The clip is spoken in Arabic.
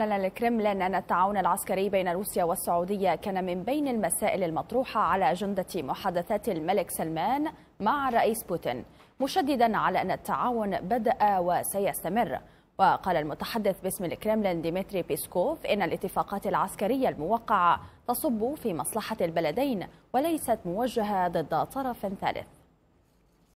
أعلن الكرملين أن التعاون العسكري بين روسيا والسعودية كان من بين المسائل المطروحة على أجندة محادثات الملك سلمان مع الرئيس بوتين مشددا على أن التعاون بدأ وسيستمر وقال المتحدث باسم الكرملين ديمتري بيسكوف إن الاتفاقات العسكرية الموقعة تصب في مصلحة البلدين وليست موجهة ضد طرف ثالث